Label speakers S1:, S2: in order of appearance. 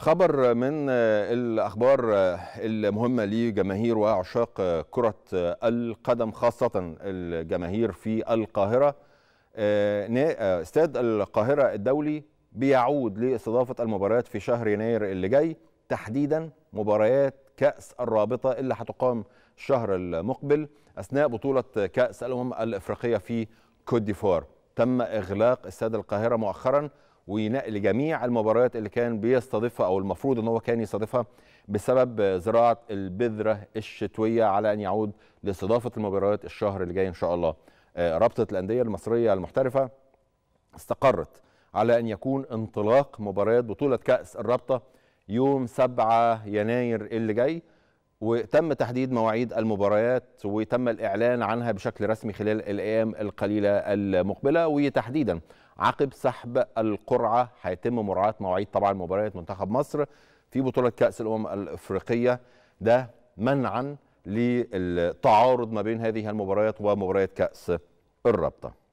S1: خبر من آه، الأخبار آه، المهمة لجماهير وعشاق آه، كرة القدم خاصة الجماهير في القاهرة استاد القاهرة الدولي بيعود لاستضافة المباريات في شهر يناير اللي جاي تحديدا مباريات كأس الرابطة اللي هتقام الشهر المقبل أثناء بطولة كأس الأمم الإفريقية في كوت ديفوار تم إغلاق استاد القاهرة مؤخراً ونقل جميع المباريات اللي كان بيستضيفها او المفروض ان هو كان يستضيفها بسبب زراعه البذره الشتويه على ان يعود لاستضافه المباريات الشهر اللي جاي ان شاء الله. آه، رابطه الانديه المصريه المحترفه استقرت على ان يكون انطلاق مباريات بطوله كاس الرابطه يوم 7 يناير اللي جاي وتم تحديد مواعيد المباريات وتم الإعلان عنها بشكل رسمي خلال الأيام القليلة المقبلة وتحديدا عقب سحب القرعة هيتم مراعاة مواعيد طبعا مباريات منتخب مصر في بطولة كأس الأمم الأفريقية ده منعا للتعارض ما بين هذه المباريات ومباريات كأس الرابطة